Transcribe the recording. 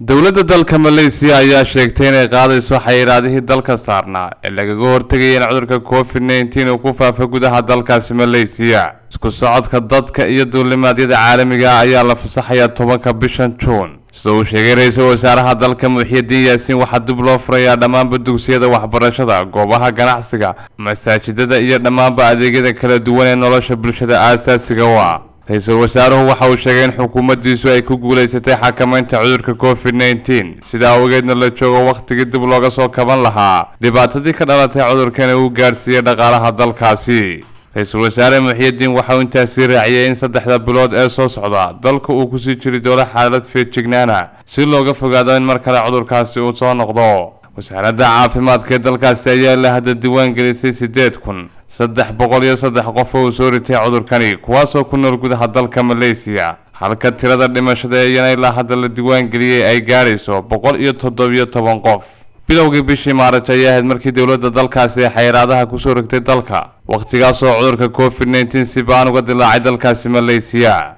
dowladda dalka maleysiya ayaa sheegtay inay qaadayso xayiraadihii dalka saarnaa ee lagaga hortegayay in cudurka covid nineteen uu ku faafo gudaha dalkaasi maleysiya isku socodka dadka iyo duulimaadyada caalamiga ah ayaa la fasaxayaa tobanka bishan juun sida uu sheegay ra-iisul wasaaraha dalka muxiyadiin yaasiin waxaa dib loo furayaa dhammaanba dugsiyada waxbarashada goobaha ganacsiga masaajidada iyo dhammaanba adeegyada kala duwan ee nolosha bulshada aasaasiga u ah ra-iisul wasaaruhu waxa uu sheegay in xukuumaddiisu ay ku guulaysatay xakamaynta cudurka covid nineteen sidaa awgeedna la joogo wakhtigii dib looga soo kaban lahaa dhibaatadii ka dhalatay cudurkana uu gaadhsiiyey dhaqaalaha dalkaasi ra-iisul wasaare muxiyaddiin waxauu intaasii raaciyey in saddexda bilood ee soo socda dalka uu ku sii jiri doono xaalad feejignaana ah, si looga fogaado in mar kale cudurkaasi uu soo noqdo wasaaradda caafimaadka ee dalkaasi ayaa la hadda diiwaangelisay siddeed kun saddex boqol iyo saddex qof oo uu soo ritay cudurkani kuwaasoo ku nool gudaha dalka maleysiya halka tirada dhimashada iyana ilaa hadda la diiwaangeliyey ay gaadhayso boqol iyo toddobiyo toban qof bilowgii bishii maaraj ayay ahayd markii dowladda dalkaasi ay xayiraadaha kusoo rogtay dalka wakhtigaasoo cudurka covid nineteen si ba-aan uga dilaacay dalkaasi maleysiya